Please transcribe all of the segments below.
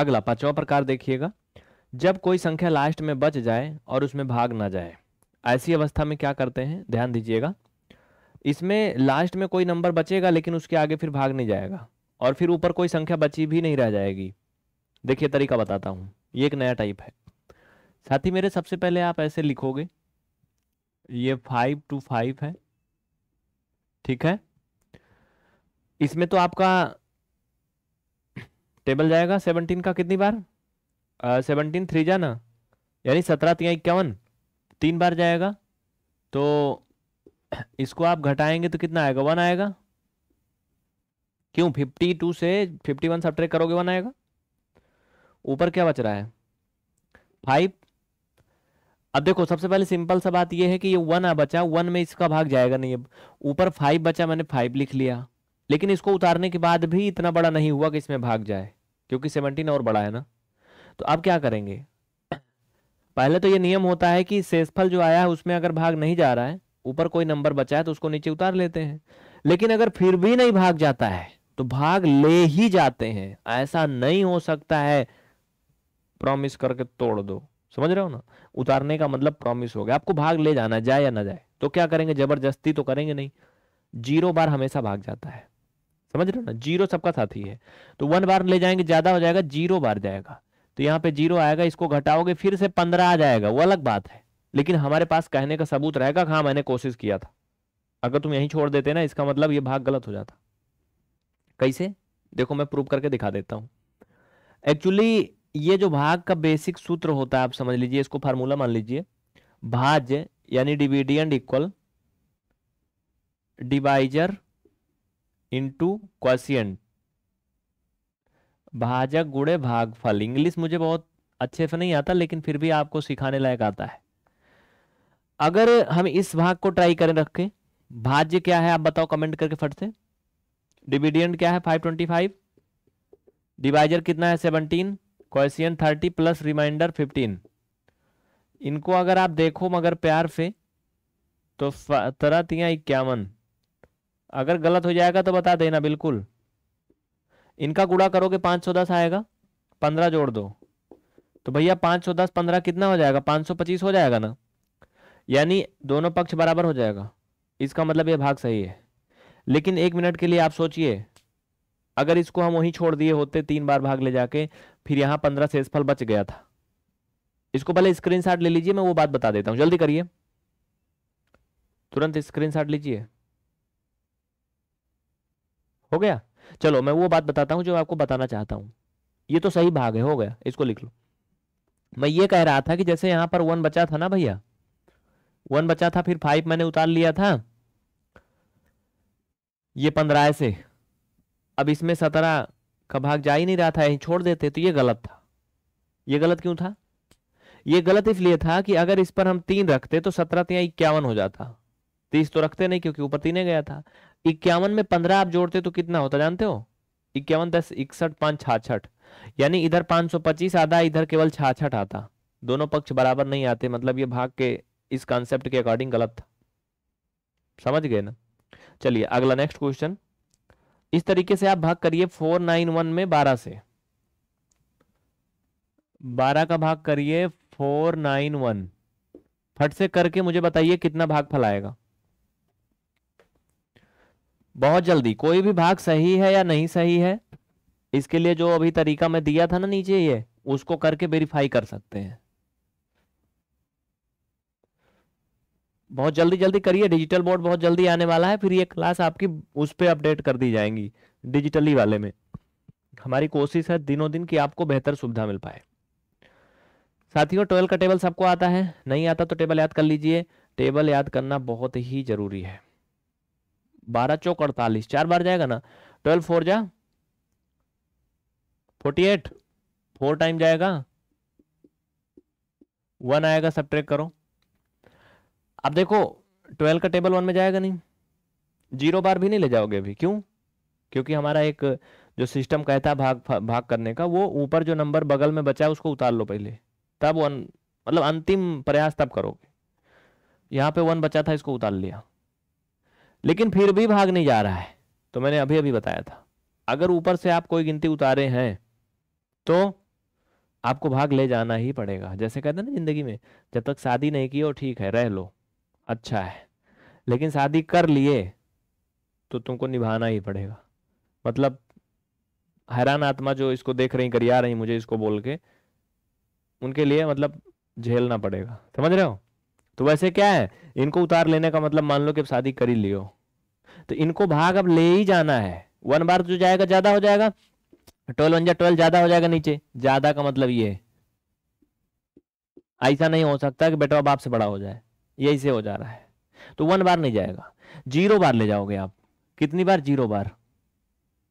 अगला पांचवा प्रकार देखिएगा जब कोई संख्या लास्ट में बच जाए और उसमें भाग ना जाए ऐसी अवस्था में क्या करते हैं ध्यान दीजिएगा इसमें लास्ट में कोई नंबर बचेगा लेकिन उसके आगे फिर भाग नहीं जाएगा और फिर ऊपर कोई संख्या बची भी नहीं रह जाएगी देखिए तरीका बताता हूँ ये एक नया टाइप है साथ ही मेरे सबसे पहले आप ऐसे लिखोगे ये फाइव टू फाइव है ठीक है इसमें तो आपका टेबल जाएगा सेवनटीन का कितनी बार सेवनटीन थ्री जाना यानी सत्रह तीन इक्यावन तीन बार जाएगा तो इसको आप घटाएंगे तो कितना आएगा वन आएगा क्यों फिफ्टी टू से फिफ्टी वन सब करोगे वन आएगा ऊपर क्या बच रहा है फाइव अब देखो सबसे पहले सिंपल सा बात यह है कि ये वन आ बचा वन में इसका भाग जाएगा नहीं अब ऊपर फाइव बचा मैंने फाइव लिख लिया लेकिन इसको उतारने के बाद भी इतना बड़ा नहीं हुआ कि इसमें भाग जाए क्योंकि सेवनटीन और बड़ा है ना तो आप क्या करेंगे पहले तो ये नियम होता है कि शेषफल जो आया है उसमें अगर भाग नहीं जा रहा है ऊपर कोई नंबर बचा है तो उसको नीचे उतार लेते हैं लेकिन अगर फिर भी नहीं भाग जाता है तो भाग ले ही जाते हैं ऐसा नहीं हो सकता है प्रॉमिस करके तोड़ दो समझ रहे हो ना उतारने का मतलब प्रॉमिस हो गया आपको भाग ले जाना जाए या ना जाए तो क्या करेंगे जबरदस्ती तो करेंगे नहीं जीरो बार हमेशा भाग जाता है समझ रहे हो ना जीरो सबका साथी है तो वन बार ले जाएंगे ज्यादा हो जाएगा जीरो बार जाएगा तो यहाँ पे जीरो आएगा इसको घटाओगे फिर से पंद्रह आ जाएगा वो अलग बात है लेकिन हमारे पास कहने का सबूत रहेगा हाँ मैंने कोशिश किया था अगर तुम यही छोड़ देते ना इसका मतलब ये भाग गलत हो जाता कैसे देखो मैं प्रूव करके दिखा देता हूँ एक्चुअली ये जो भाग का बेसिक सूत्र होता है आप समझ लीजिए इसको फार्मूला मान लीजिए भाज्य यानी dividend equal divisor into question भाजक गुड़े भागफल इंग्लिश मुझे बहुत अच्छे से नहीं आता लेकिन फिर भी आपको सिखाने लायक आता है अगर हम इस भाग को ट्राई करें रख के भाज्य क्या है आप बताओ कमेंट करके फट से डिविडेंड क्या है फाइव ट्वेंटी फाइव डिवाइजर कितना है seventeen question thirty plus remainder fifteen इनको अगर आप देखो मगर प्यार से तो सत्रह तिया इक्यावन अगर गलत हो जाएगा तो बता देना बिल्कुल इनका गुड़ा करोगे पाँच सौ दस आएगा पंद्रह जोड़ दो तो भैया पाँच सौ दस पंद्रह कितना हो जाएगा पाँच सौ पच्चीस हो जाएगा ना यानी दोनों पक्ष बराबर हो जाएगा इसका मतलब ये भाग सही है लेकिन एक मिनट के लिए आप सोचिए अगर इसको हम वहीं छोड़ दिए होते तीन बार भाग ले जाके फिर यहाँ पंद्रह शेषफल बच गया था इसको पहले स्क्रीन ले लीजिए मैं वो बात बता देता हूँ जल्दी करिए तुरंत स्क्रीन लीजिए हो गया चलो मैं वो बात बताता हूँ जो आपको बताना चाहता हूँ ये तो सही भाग है हो गया इसको लिख लो मैं ये कह रहा था कि जैसे यहाँ पर वन बचा था ना भैया वन बचा था फिर फाइव मैंने उतार लिया था ये पंद्रह से अब इसमें सत्रह का भाग जा ही नहीं रहा था यहीं छोड़ देते तो ये गलत था ये गलत क्यों था ये गलत इसलिए था कि अगर इस पर हम तीन रखते तो सत्रह तीन इक्यावन हो जाता तीस तो रखते नहीं क्योंकि ऊपर तीन गया था इक्यावन में पंद्रह आप जोड़ते तो कितना होता जानते हो इक्यावन दस इकसठ पांच छाछठ यानी इधर पांच सौ पच्चीस आता इधर केवल छाछठ आता दोनों पक्ष बराबर नहीं आते मतलब ये भाग के इस कॉन्सेप्ट के अकॉर्डिंग गलत था समझ गए ना चलिए अगला नेक्स्ट क्वेश्चन इस तरीके से आप भाग करिए फोर नाइन वन में बारह से बारह का भाग करिए फोर नाइन वन फट से करके मुझे बताइए कितना भाग फलाएगा बहुत जल्दी कोई भी भाग सही है या नहीं सही है इसके लिए जो अभी तरीका मैं दिया था ना नीचे ये उसको करके वेरीफाई कर सकते हैं बहुत जल्दी जल्दी करिए डिजिटल बोर्ड बहुत जल्दी आने वाला है फिर ये क्लास आपकी उस पर अपडेट कर दी जाएंगी डिजिटली वाले में हमारी कोशिश है दिनों दिन की आपको बेहतर सुविधा मिल पाए साथियों ट्वेल्व का टेबल सबको आता है नहीं आता तो टेबल याद कर लीजिए टेबल याद करना बहुत ही जरूरी है बारह चौक अड़तालीस चार बार जाएगा ना ट्वेल्व फोर जा फोर्टी एट फोर टाइम जाएगा वन आएगा सब ट्रेक करो अब देखो ट्वेल्व का टेबल वन में जाएगा नहीं जीरो बार भी नहीं ले जाओगे अभी क्यों क्योंकि हमारा एक जो सिस्टम कहता है भाग भाग करने का वो ऊपर जो नंबर बगल में बचा है उसको उतार लो पहले तब वन मतलब अंतिम प्रयास तब करोगे यहाँ पे वन बचा था इसको उतार लिया लेकिन फिर भी भाग नहीं जा रहा है तो मैंने अभी अभी बताया था अगर ऊपर से आप कोई गिनती उतारे हैं तो आपको भाग ले जाना ही पड़ेगा जैसे कहते हैं ना जिंदगी में जब तक शादी नहीं की हो ठीक है रह लो अच्छा है लेकिन शादी कर लिए तो तुमको निभाना ही पड़ेगा मतलब हैरान आत्मा जो इसको देख रही करिया रही मुझे इसको बोल के उनके लिए मतलब झेलना पड़ेगा समझ रहे हो तो वैसे क्या है इनको उतार लेने का मतलब मान लो कि अब शादी कर ही लियो तो इनको भाग अब ले ही जाना है वन बार जो जाएगा ज्यादा हो जाएगा ट्वेल्व वन जा ट्वेल्व ज्यादा हो जाएगा नीचे ज्यादा का मतलब ये ऐसा नहीं हो सकता कि बेटा बाप से बड़ा हो जाए यही से हो जा रहा है तो वन बार नहीं जाएगा जीरो बार ले जाओगे आप कितनी बार जीरो बार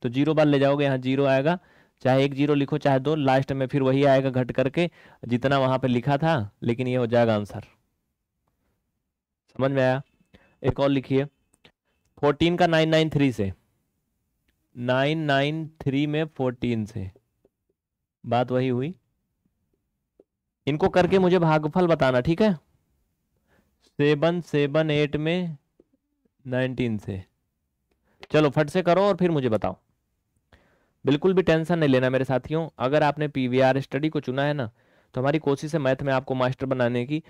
तो जीरो बार ले जाओगे यहाँ जीरो आएगा चाहे एक जीरो लिखो चाहे दो लास्ट में फिर वही आएगा घट करके जितना वहां पे लिखा था लेकिन ये हो जाएगा आंसर समझ में आया एक और लिखिए फोर्टीन का नाइन नाइन थ्री से नाइन नाइन थ्री में फोर्टीन से बात वही हुई इनको करके मुझे भागफल बताना ठीक है सेवन सेवन एट में नाइनटीन से चलो फट से करो और फिर मुझे बताओ बिल्कुल भी टेंशन नहीं लेना मेरे साथियों अगर आपने पीवीआर स्टडी को चुना है ना तो हमारी कोशिश है मैथ में आपको मास्टर बनाने की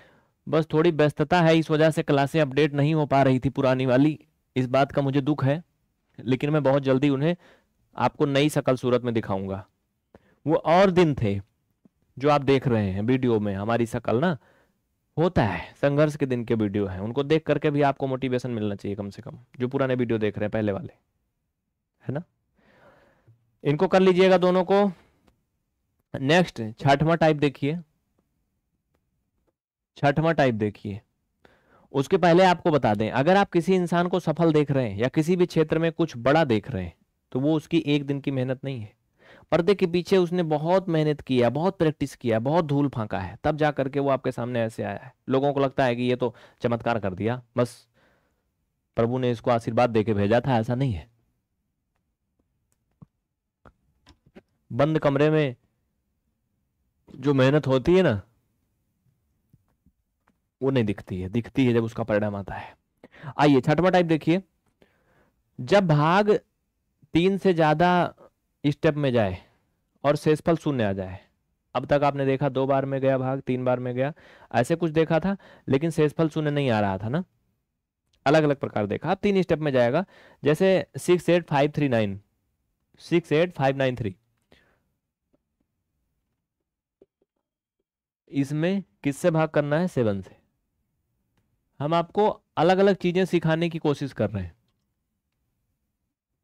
बस थोड़ी व्यस्तता है इस वजह से क्लासें अपडेट नहीं हो पा रही थी पुरानी वाली इस बात का मुझे दुख है लेकिन मैं बहुत जल्दी उन्हें आपको नई शकल सूरत में दिखाऊंगा वो और दिन थे जो आप देख रहे हैं वीडियो में हमारी शकल ना होता है संघर्ष के दिन के वीडियो है उनको देख करके भी आपको मोटिवेशन मिलना चाहिए कम से कम जो पुराने वीडियो देख रहे हैं पहले वाले है ना इनको कर लीजिएगा दोनों को नेक्स्ट छठवा टाइप देखिए छठवां टाइप देखिए उसके पहले आपको बता दें अगर आप किसी इंसान को सफल देख रहे हैं या किसी भी क्षेत्र में कुछ बड़ा देख रहे हैं तो वो उसकी एक दिन की मेहनत नहीं है पर्दे के पीछे उसने बहुत मेहनत किया बहुत प्रैक्टिस किया बहुत धूल फांका है तब जा करके वो आपके सामने ऐसे आया है लोगों को लगता है कि ये तो चमत्कार कर दिया बस प्रभु ने इसको आशीर्वाद दे के भेजा था ऐसा नहीं है बंद कमरे में जो मेहनत होती है ना वो नहीं दिखती है दिखती है जब उसका परिणाम आता है आइए छठवा टाइप देखिए जब भाग तीन से ज्यादा स्टेप में जाए और शेषफल शून्य आ जाए अब तक आपने देखा दो बार में गया भाग तीन बार में गया ऐसे कुछ देखा था लेकिन शेषफल शून्य नहीं आ रहा था ना अलग अलग प्रकार देखा अब तीन स्टेप में जाएगा जैसे six eight five three nine six eight five nine three इसमें किससे भाग करना है सेवन से हम आपको अलग अलग चीज़ें सिखाने की कोशिश कर रहे हैं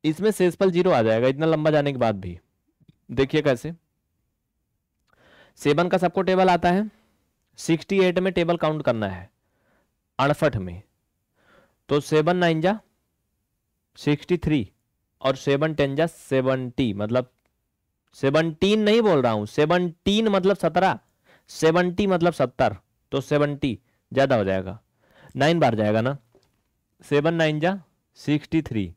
इसमें सेसफल जीरो आ जाएगा इतना लंबा जाने के बाद भी देखिए कैसे सेवन का सबको टेबल आता है सिक्सटी एट में टेबल काउंट करना है अड़सठ में तो सेवन नाइन जा सिक्सटी थ्री और सेवन टेन जा सेवनटी मतलब सेवनटीन नहीं बोल रहा हूं सेवनटीन मतलब सत्रह सेवनटी मतलब सत्तर तो सेवनटी ज़्यादा हो जाएगा नाइन बार जाएगा ना सेवन नाइन जा सिक्सटी थ्री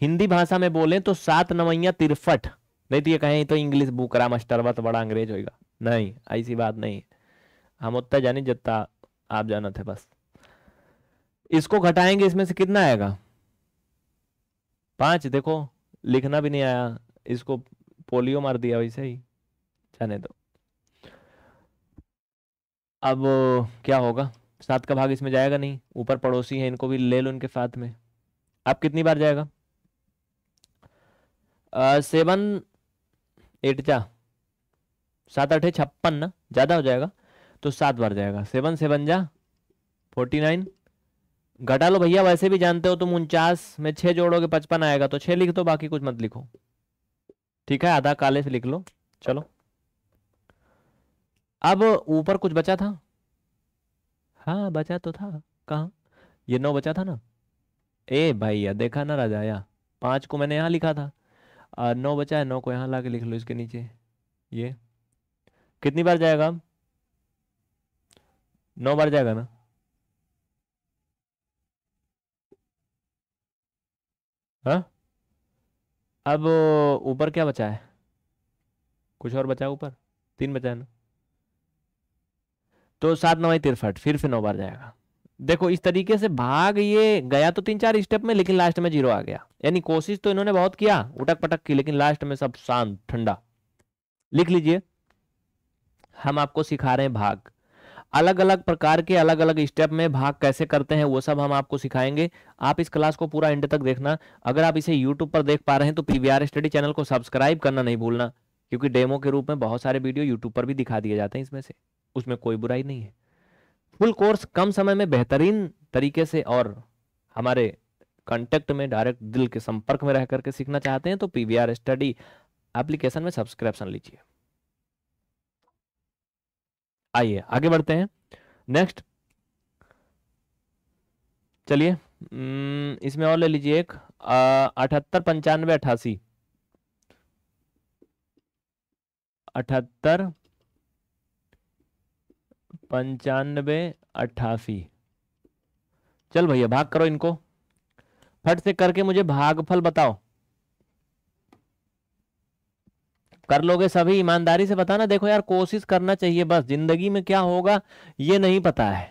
हिंदी भाषा में बोलें तो सात नवैया तिरफट नहीं तो ये कहें तो इंग्लिश रहा मास्टर तो बड़ा अंग्रेज होगा नहीं ऐसी बात नहीं हम उतना जानी जितना आप जाना थे बस इसको घटाएंगे इसमें से कितना आएगा पांच देखो लिखना भी नहीं आया इसको पोलियो मार दिया वैसे ही जाने दो अब क्या होगा सात का भाग इसमें जाएगा नहीं ऊपर पड़ोसी है इनको भी ले लो इनके साथ में आप कितनी बार जाएगा आ, सेवन एट जा सात अठे छप्पन ना ज़्यादा हो जाएगा तो सात बार जाएगा सेवन सेवन जा फोर्टी नाइन घटा लो भैया वैसे भी जानते हो तुम उनचास में छह जोड़ोगे पचपन आएगा तो छह लिख दो बाकी कुछ मत लिखो ठीक है आधा काले से लिख लो चलो अब ऊपर कुछ बचा था हाँ बचा तो था कहाँ ये नौ बचा था ना ए भाई यार देखा ना राजा या पाँच को मैंने यहाँ लिखा था और नौ बचा है नौ को यहाँ ला के लिख लो इसके नीचे ये कितनी बार जाएगा नौ बार जाएगा ना हाँ अब ऊपर क्या बचा है कुछ और बचा है ऊपर तीन बचा है ना तो सात नवाई तिरफट फिर से नौ बार जाएगा देखो इस तरीके से भाग ये गया तो तीन चार स्टेप में लेकिन लास्ट में जीरो आ गया यानी कोशिश तो इन्होंने बहुत किया उटक पटक की लेकिन लास्ट में सब शांत ठंडा लिख लीजिए हम आपको सिखा रहे हैं भाग अलग अलग प्रकार के अलग अलग स्टेप में भाग कैसे करते हैं वो सब हम आपको सिखाएंगे आप इस क्लास को पूरा एंड तक देखना अगर आप इसे यूट्यूब पर देख पा रहे हैं तो पीवीआर स्टडी चैनल को सब्सक्राइब करना नहीं भूलना क्योंकि डेमो के रूप में बहुत सारे वीडियो यूट्यूब पर भी दिखा दिए जाते हैं इसमें से उसमें कोई बुराई नहीं है फुल कोर्स कम समय में बेहतरीन तरीके से और हमारे कॉन्टेक्ट में डायरेक्ट दिल के संपर्क में रह करके सीखना चाहते हैं तो पीवीआर स्टडी एप्लीकेशन में सब्सक्रिप्शन लीजिए आइए आगे बढ़ते हैं नेक्स्ट चलिए हम्म, इसमें और ले लीजिए एक अठहत्तर पंचानवे अठासी अठहत्तर पंचानबे अट्ठासी चल भैया भाग करो इनको फट से करके मुझे भागफल बताओ कर लोगे सभी ईमानदारी से बताना देखो यार कोशिश करना चाहिए बस जिंदगी में क्या होगा ये नहीं पता है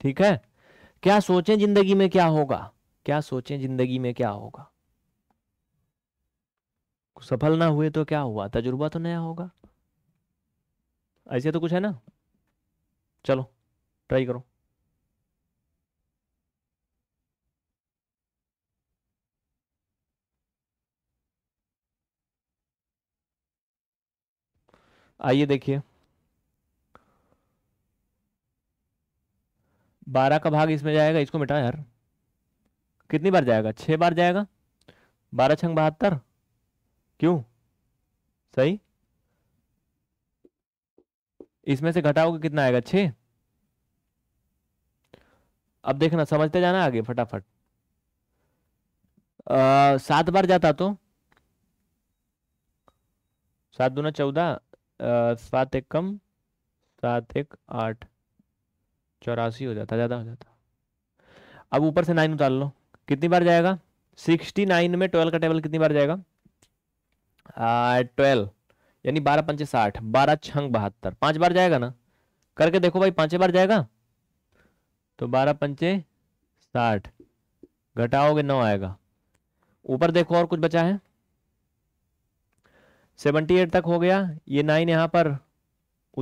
ठीक है क्या सोचें जिंदगी में क्या होगा क्या सोचें जिंदगी में क्या होगा सफल ना हुए तो क्या हुआ तजुर्बा तो नया होगा ऐसे तो कुछ है ना चलो ट्राई करो आइए देखिए बारह का भाग इसमें जाएगा इसको मिटा यार कितनी बार जाएगा छः बार जाएगा बारह छंग बहत्तर क्यों सही इसमें से घटाओगे कितना आएगा छ अब देखना समझते जाना आगे फटाफट सात बार जाता तो सात दूना चौदह सात एक कम सात एक आठ चौरासी हो जाता ज़्यादा हो जाता अब ऊपर से नाइन उतार लो कितनी बार जाएगा सिक्सटी नाइन में ट्वेल्व का टेबल कितनी बार जाएगा ट्वेल्व यानी बारह पंचे साठ बारह छंग बहत्तर पांच बार जाएगा ना करके देखो भाई पांचे बार जाएगा तो बारह पंचे साठ घटाओगे नौ आएगा ऊपर देखो और कुछ बचा है सेवनटी एट तक हो गया ये नाइन यहां पर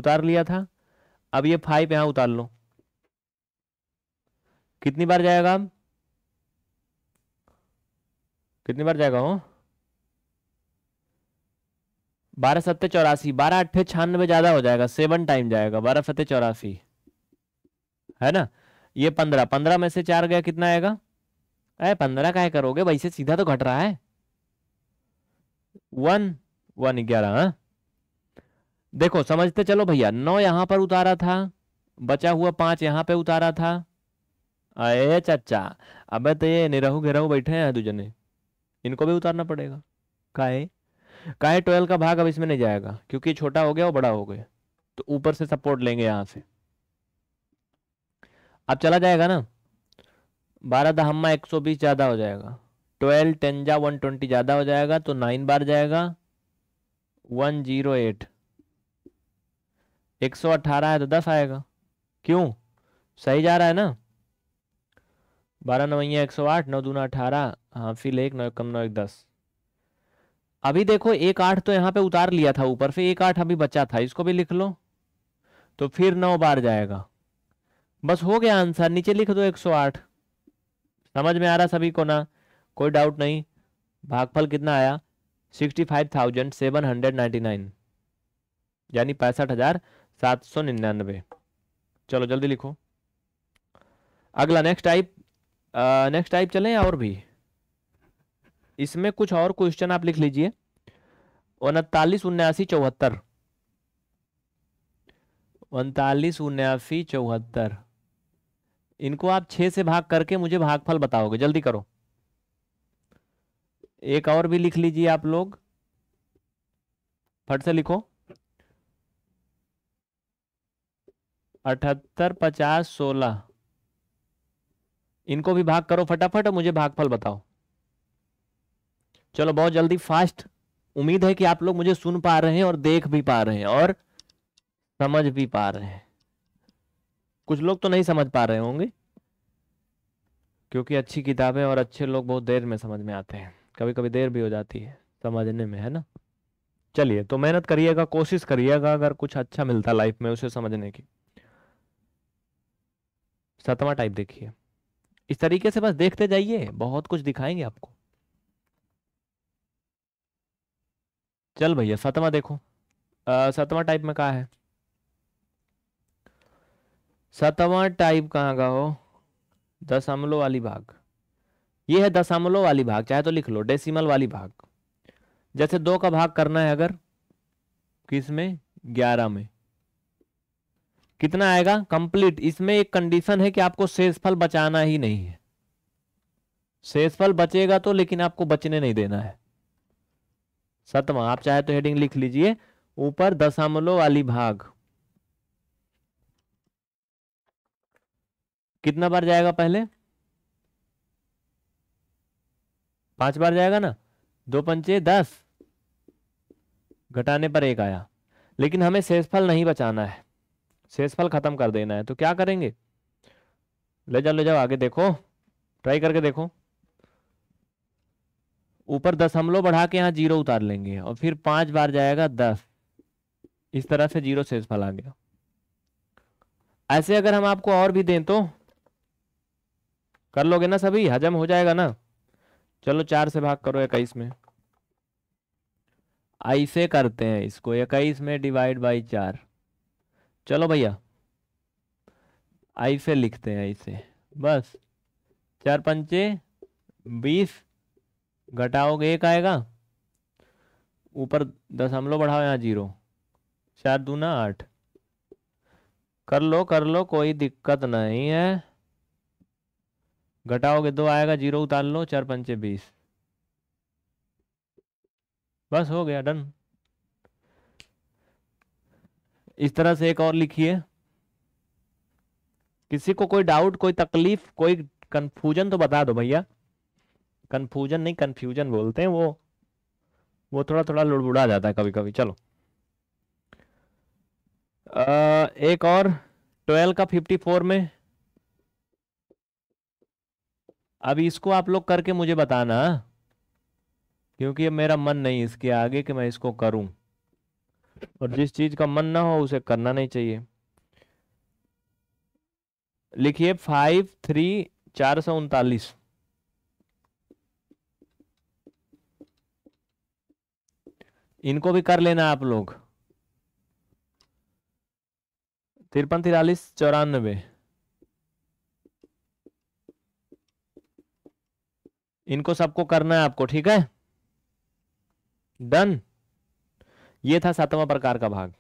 उतार लिया था अब ये फाइव यहां उतार लो कितनी बार जाएगा अब कितनी बार जाएगा हो बारह सत्ते चौरासी बारह अट्ठे छियानवे ज्यादा हो जाएगा सेवन टाइम जाएगा बारह सत्ते चौरासी है ना ये पंद्रह पंद्रह में से चार गया कितना आएगा अरे पंद्रह का करोगे वैसे सीधा तो घट रहा है वन वन ग्यारह हाँ? देखो समझते चलो भैया नौ यहां पर उतारा था बचा हुआ पांच यहां पे उतारा था अरे चाचा अबे तो ये निरहू घेराहू बैठे हैं दूजने इनको भी उतारना पड़ेगा का है? काय ट्वेल्व का भाग अब इसमें नहीं जाएगा क्योंकि छोटा हो गया और बड़ा हो गया तो ऊपर से सपोर्ट लेंगे यहां से अब चला जाएगा ना बारह दहम्मा एक सौ बीस ज़्यादा हो जाएगा ट्वेल्व टेन जा वन ट्वेंटी ज़्यादा हो जाएगा तो नाइन बार जाएगा वन जीरो एट एक सौ अट्ठारह है तो दस आएगा क्यों सही जा रहा है ना बारह नवैया एक सौ आठ नौ दूना अठारह हाँ फिर एक नौ कम नौ एक दस अभी देखो एक आठ तो यहाँ पे उतार लिया था ऊपर फिर एक आठ अभी बचा था इसको भी लिख लो तो फिर नौ बार जाएगा बस हो गया आंसर नीचे लिख दो एक सौ आठ समझ में आ रहा सभी को ना कोई डाउट नहीं भागफल कितना आया sixty five thousand seven hundred ninety nine यानी पैंसठ हजार सात सौ निन्यानवे चलो जल्दी लिखो अगला नेक्स्ट टाइप नेक्स्ट टाइप चलें और भी इसमें कुछ और क्वेश्चन आप लिख लीजिए उनतालीस उन्यासी चौहत्तर उनतालीस उन्यासी चौहत्तर इनको आप छह से भाग करके मुझे भागफल बताओगे जल्दी करो एक और भी लिख लीजिए आप लोग फट से लिखो अठहत्तर पचास सोलह इनको भी भाग करो फटाफट मुझे भागफल बताओ चलो बहुत जल्दी फास्ट उम्मीद है कि आप लोग मुझे सुन पा रहे हैं और देख भी पा रहे हैं और समझ भी पा रहे हैं कुछ लोग तो नहीं समझ पा रहे होंगे क्योंकि अच्छी किताबें और अच्छे लोग बहुत देर में समझ में आते हैं कभी कभी देर भी हो जाती है समझने में है ना चलिए तो मेहनत करिएगा कोशिश करिएगा अगर कुछ अच्छा मिलता लाइफ में उसे समझने की सतवा टाइप देखिए इस तरीके से बस देखते जाइए बहुत कुछ दिखाएंगे आपको चल भैया सतवा देखो सतवा टाइप में कहा है सतवा टाइप कहाँ का हो दशमलव वाली भाग ये है दशमलव वाली भाग चाहे तो लिख लो डेसिमल वाली भाग जैसे दो का भाग करना है अगर किस में ग्यारह में कितना आएगा कंप्लीट इसमें एक कंडीशन है कि आपको शेषफल बचाना ही नहीं है शेषफल बचेगा तो लेकिन आपको बचने नहीं देना है सतवा आप चाहे तो हेडिंग लिख लीजिए ऊपर दशमलव वाली भाग कितना बार जाएगा पहले पांच बार जाएगा ना दो पंचे दस घटाने पर एक आया लेकिन हमें शेषफल नहीं बचाना है शेषफल खत्म कर देना है तो क्या करेंगे ले जाओ ले जाओ आगे देखो ट्राई करके देखो ऊपर दशमलव बढ़ा के यहाँ जीरो उतार लेंगे और फिर पांच बार जाएगा दस इस तरह से जीरो शेष फल आ गया ऐसे अगर हम आपको और भी दें तो कर लोगे ना सभी हजम हो जाएगा ना चलो चार से भाग करो इक्कीस में ऐसे करते हैं इसको इक्कीस में डिवाइड बाई चार चलो भैया ऐसे लिखते हैं ऐसे बस चार पंचे बीस घटाओगे एक आएगा ऊपर दशमलव बढ़ाओ यहाँ जीरो चार दूना आठ कर लो कर लो कोई दिक्कत नहीं है घटाओगे दो आएगा जीरो उतार लो चार पंचे बीस बस हो गया डन इस तरह से एक और लिखिए किसी को कोई डाउट कोई तकलीफ कोई कंफ्यूजन तो बता दो भैया कन्फ्यूजन नहीं कन्फ्यूजन बोलते हैं वो वो थोड़ा थोड़ा लुड़बुड़ा जाता है कभी कभी चलो आ, एक और ट्वेल्व का फिफ्टी फोर में अब इसको आप लोग करके मुझे बताना क्योंकि मेरा मन नहीं इसके आगे कि मैं इसको करूं और जिस चीज का मन ना हो उसे करना नहीं चाहिए लिखिए फाइव थ्री चार सौ उनतालीस इनको भी कर लेना आप लोग तिरपन तिरालीस चौरानबे इनको सबको करना है आपको ठीक है डन ये था सातवां प्रकार का भाग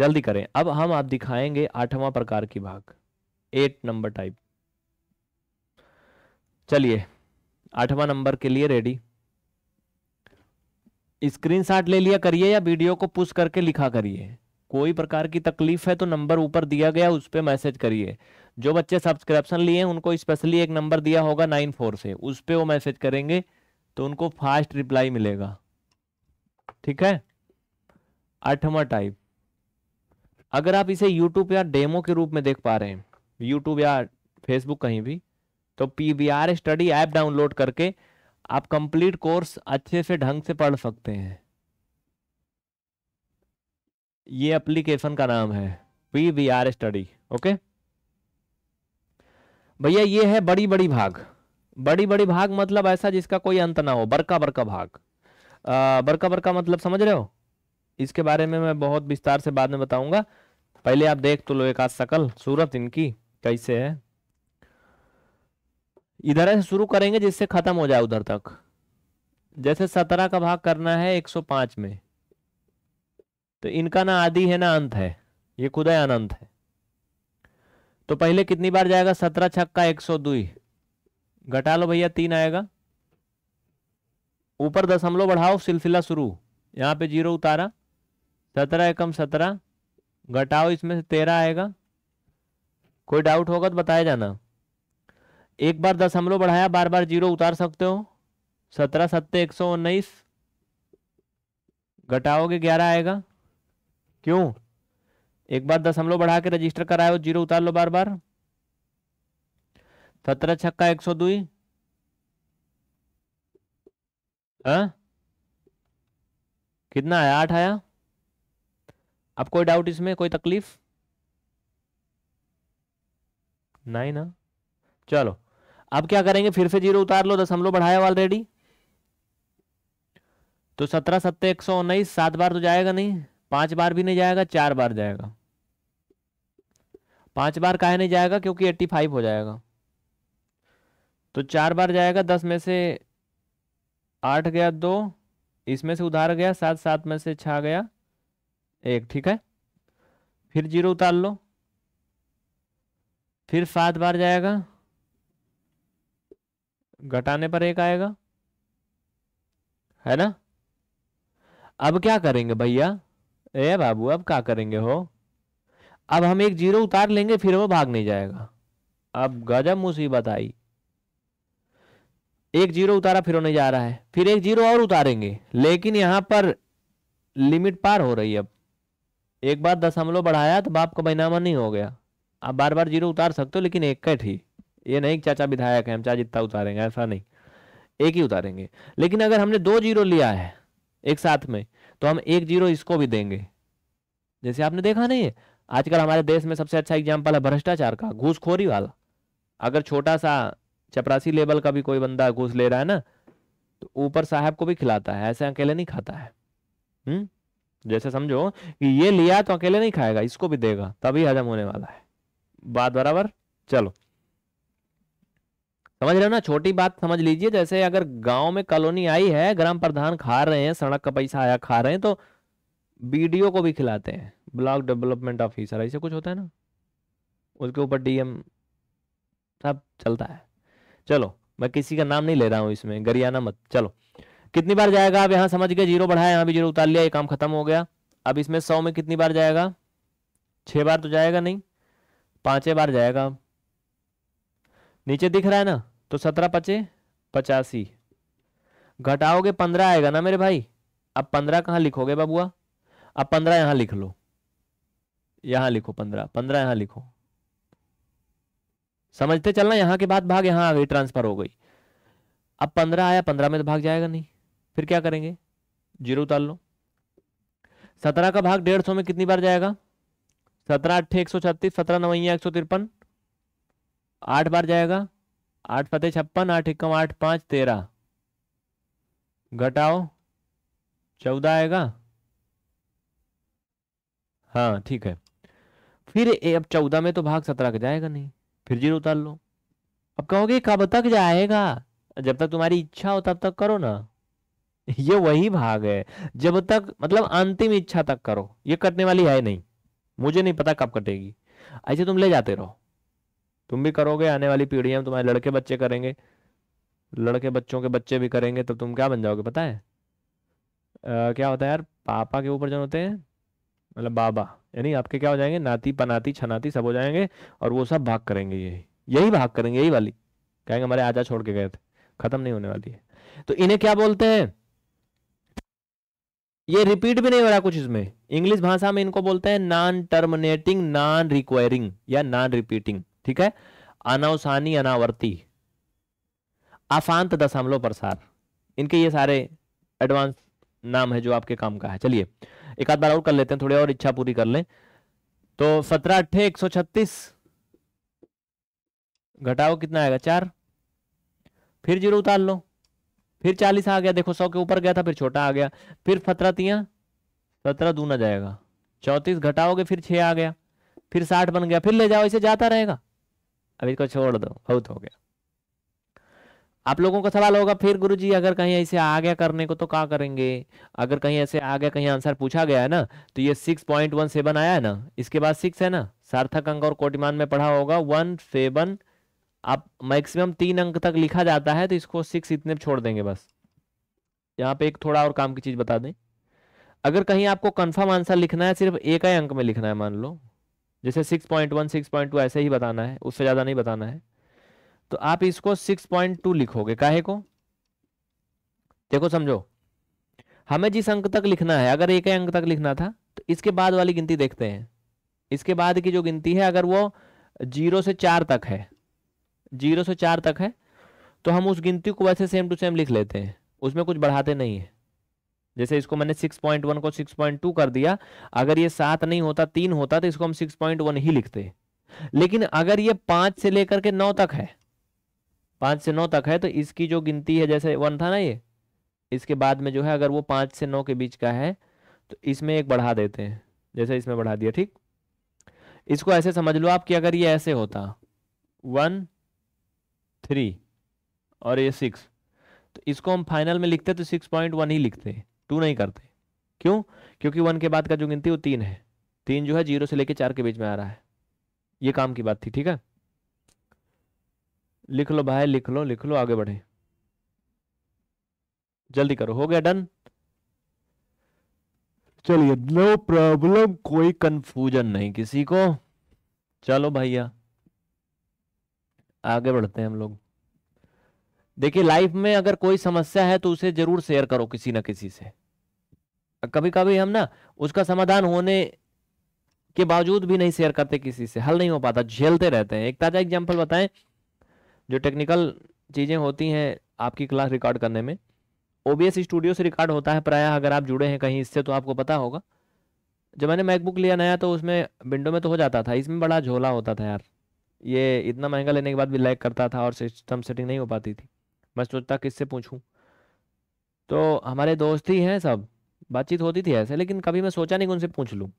जल्दी करें अब हम आप दिखाएंगे आठवां प्रकार की भाग एट नंबर टाइप चलिए आठवां नंबर के लिए रेडी स्क्रीनशॉट ले लिया करिए या वीडियो को पुश करके लिखा करिए कोई प्रकार की तकलीफ है तो नंबर ऊपर दिया गया उस पर मैसेज करिए जो बच्चे सब्सक्रिप्शन लिए उनको स्पेशली एक नंबर दिया होगा नाइन फोर से उस पर वो मैसेज करेंगे तो उनको फास्ट रिप्लाई मिलेगा ठीक है आठवा टाइप अगर आप इसे यूट्यूब या डेमो के रूप में देख पा रहे हैं यूट्यूब या फेसबुक कहीं भी तो पी स्टडी ऐप डाउनलोड करके आप कंप्लीट कोर्स अच्छे से ढंग से पढ़ सकते हैं ये एप्लीकेशन का नाम है P V R study okay भैया ये है बड़ी बड़ी भाग बड़ी बड़ी भाग मतलब ऐसा जिसका कोई अंत ना हो बरका बरका भाग आ, बरका बरका मतलब समझ रहे हो इसके बारे में मैं बहुत विस्तार से बाद में बताऊंगा पहले आप देख तो लो एक आज सकल सूरत इनकी कैसे है इधर से शुरू करेंगे जिससे खत्म हो जाए उधर तक जैसे सत्रह का भाग करना है एक सौ पांच में तो इनका ना आदि है ना अंत है ये खुदा अनंत है तो पहले कितनी बार जाएगा सत्रह छक्का एक सौ दुई घटा लो भैया तीन आएगा ऊपर दशमलव बढ़ाओ सिलसिला शुरू यहां पे जीरो उतारा सत्रह एकम सत्रह घटाओ इसमें से तेरह आएगा कोई डाउट होगा तो बताया जाना एक बार दशमलव बढ़ाया बार बार जीरो उतार सकते हो सत्रह सत्ते एक सौ उन्नीस घटाओगे ग्यारह आएगा क्यों एक बार दशमलव बढ़ा के रजिस्टर कराए जीरो उतार लो बार बार सत्रह छक्का एक सौ दुई हाँ? कितना आया आठ आया अब कोई डाउट इसमें कोई तकलीफ नहीं ना चलो अब क्या करेंगे फिर से जीरो उतार लो दस हम लोग बढ़ाया ऑलरेडी तो सत्रह सत्तर एक सौ उन्नीस सात बार तो जाएगा नहीं पांच बार भी नहीं जाएगा चार बार जाएगा पांच बार काहे नहीं जाएगा क्योंकि एट्टी फाइव हो जाएगा तो चार बार जाएगा दस में से आठ गया दो इसमें से उधार गया सात सात में से छा गया एक ठीक है फिर जीरो उतार लो फिर सात बार जाएगा घटाने पर एक आएगा है ना अब क्या करेंगे भैया ए बाबू अब क्या करेंगे हो अब हम एक जीरो उतार लेंगे फिर वो भाग नहीं जाएगा अब गजब मुसीबत आई एक जीरो उतारा फिर नहीं जा रहा है फिर एक जीरो और उतारेंगे लेकिन यहां पर लिमिट पार हो रही है अब एक बार दशमलव बढ़ाया तो बाप का बैनामा नहीं हो गया आप बार बार जीरो उतार सकते हो लेकिन एक का ठीक ये नहीं चाचा विधायक है हम चाचा जितना उतारेंगे ऐसा नहीं एक ही उतारेंगे लेकिन अगर हमने दो जीरो लिया है एक साथ में तो हम एक जीरो इसको भी देंगे जैसे आपने देखा नहीं है आजकल हमारे देश में सबसे अच्छा एग्जाम्पल है भ्रष्टाचार का घूसखोरी वाला अगर छोटा सा चपरासी लेवल का भी कोई बंदा घूस ले रहा है ना तो ऊपर साहब को भी खिलाता है ऐसे अकेले नहीं खाता है हम्म जैसे समझो कि ये लिया तो अकेले नहीं खाएगा इसको भी देगा तभी हजम होने वाला है बात बराबर चलो समझ रहे हो ना छोटी बात समझ लीजिए जैसे अगर गांव में कॉलोनी आई है ग्राम प्रधान खा रहे हैं सड़क का पैसा आया खा रहे हैं तो बीडीओ को भी खिलाते हैं ब्लॉक डेवलपमेंट ऑफिसर ऐसे कुछ होता है ना उसके ऊपर डीएम सब चलता है चलो मैं किसी का नाम नहीं ले रहा हूं इसमें गरियाना मत चलो कितनी बार जाएगा आप यहां समझ गए जीरो बढ़ाया यहां भी जीरो उतार लिया ये काम खत्म हो गया अब इसमें सौ में कितनी बार जाएगा छह बार तो जाएगा नहीं पांचे बार जाएगा नीचे दिख रहा है ना तो सत्रह पचे पचासी घटाओगे पंद्रह आएगा ना मेरे भाई अब पंद्रह कहाँ लिखोगे बबुआ अब पंद्रह यहाँ लिख लो यहाँ लिखो पंद्रह पंद्रह यहाँ लिखो समझते चलना यहाँ के बाद भाग यहाँ आ गई ट्रांसफर हो गई अब पंद्रह आया पंद्रह में तो भाग जाएगा नहीं फिर क्या करेंगे जीरो उतार लो सत्रह का भाग डेढ़ सौ में कितनी बार जाएगा सत्रह अट्ठे एक सौ छत्तीस सत्रह नवैया एक सौ तिरपन आठ बार जाएगा आठ पते छप्पन आठ एकम आठ पांच तेरह घटाओ चौदह आएगा हाँ ठीक है फिर ए, अब चौदह में तो भाग सत्रह का जाएगा नहीं फिर जीरो उतार लो अब कहोगे कब तक जाएगा जब तक तुम्हारी इच्छा हो तब तक करो ना ये वही भाग है जब तक मतलब अंतिम इच्छा तक करो ये कटने वाली है नहीं मुझे नहीं पता कब कटेगी ऐसे तुम ले जाते रहो तुम भी करोगे आने वाली पीढ़ी में तुम्हारे लड़के बच्चे करेंगे लड़के बच्चों के बच्चे भी करेंगे तब तुम क्या बन जाओगे पता है आ, क्या होता है यार पापा के ऊपर जन होते हैं मतलब बाबा यानी आपके क्या हो जाएंगे नाती पनाती छनाती सब हो जाएंगे और वो सब भाग करेंगे यही यही भाग करेंगे यही वाली कहेंगे हमारे आजा छोड़ के गए थे खत्म नहीं होने वाली है तो इन्हें क्या बोलते हैं ये रिपीट भी नहीं हो रहा कुछ इसमें इंग्लिश भाषा में इनको बोलते हैं नॉन टर्मिनेटिंग नॉन रिक्वायरिंग या नॉन रिपीटिंग ठीक है अनवसानी अनावर्ती आफांत दशमलव प्रसार इनके ये सारे एडवांस नाम है जो आपके काम का है चलिए एक आध बार और कर लेते हैं थोड़ी और इच्छा पूरी कर लें तो सत्रह अट्ठे एक सौ छत्तीस घटाओ कितना आएगा चार फिर जीरो उतार लो फिर चालीस आ गया देखो सौ के ऊपर गया था फिर छोटा आ गया फिर सत्रह तिया सत्रह दूना जाएगा चौतीस घटाओगे फिर छह आ गया फिर साठ बन गया फिर ले जाओ इसे जाता रहेगा अब इसको तो छोड़ दो बहुत हो गया आप लोगों का सवाल होगा फिर गुरु जी अगर कहीं ऐसे आ गया करने को तो क्या करेंगे अगर कहीं ऐसे आ गया कहीं आंसर पूछा गया है ना तो ये सिक्स पॉइंट वन सेवन आया है ना इसके बाद सिक्स है ना सार्थक अंक और कोटिमान में पढ़ा होगा वन सेवन आप मैक्सिमम तीन अंक तक लिखा जाता है तो इसको सिक्स इतने छोड़ देंगे बस यहाँ पे एक थोड़ा और काम की चीज बता दें अगर कहीं आपको कन्फर्म आंसर लिखना है सिर्फ एक ही अंक में लिखना है मान लो जैसे 6.1 6.2 ऐसे ही बताना है उससे ज़्यादा नहीं बताना है तो आप इसको 6.2 लिखोगे काहे को देखो समझो हमें जिस अंक तक लिखना है अगर एक अंक तक लिखना था तो इसके बाद वाली गिनती देखते हैं इसके बाद की जो गिनती है अगर वो जीरो से चार तक है जीरो से चार तक है तो हम उस गिनती को वैसे सेम टू सेम लिख लेते हैं उसमें कुछ बढ़ाते नहीं है जैसे इसको मैंने 6.1 को 6.2 कर दिया अगर ये सात नहीं होता तीन होता तो इसको हम 6.1 ही लिखते लेकिन अगर ये पांच से लेकर के नौ तक है पांच से नौ तक है तो इसकी जो गिनती है जैसे वन था ना ये इसके बाद में जो है अगर वो पांच से नौ के बीच का है तो इसमें एक बढ़ा देते हैं जैसे इसमें बढ़ा दिया ठीक इसको ऐसे समझ लो आप कि अगर ये ऐसे होता वन थ्री और ये सिक्स तो इसको हम फाइनल में लिखते तो सिक्स पॉइंट वन ही लिखते टू नहीं करते क्यों क्योंकि वन के बाद का जो गिनती वो तीन है तीन जो है जीरो से लेकर चार के बीच में आ रहा है ये काम की बात थी ठीक है लिख लो भाई लिख लो लिख लो आगे बढ़े जल्दी करो हो गया डन चलिए नो प्रॉब्लम कोई कंफ्यूजन नहीं किसी को चलो भैया आगे बढ़ते हैं हम लोग देखिए लाइफ में अगर कोई समस्या है तो उसे जरूर शेयर करो किसी ना किसी से कभी कभी हम ना उसका समाधान होने के बावजूद भी नहीं शेयर करते किसी से हल नहीं हो पाता झेलते रहते हैं एक ताज़ा एग्जाम्पल बताएं जो टेक्निकल चीज़ें होती हैं आपकी क्लास रिकॉर्ड करने में ओबीएस स्टूडियो से रिकॉर्ड होता है प्रायः अगर आप जुड़े हैं कहीं इससे तो आपको पता होगा जब मैंने मैकबुक लिया नया तो उसमें विंडो में तो हो जाता था इसमें बड़ा झोला होता था यार ये इतना महंगा लेने के बाद भी लैग करता था और सिस्टम सेटिंग नहीं हो पाती थी मैं सोचता किससे पूछूं तो हमारे दोस्त ही हैं सब बातचीत होती थी ऐसे लेकिन कभी मैं सोचा नहीं कि उनसे पूछ लूँ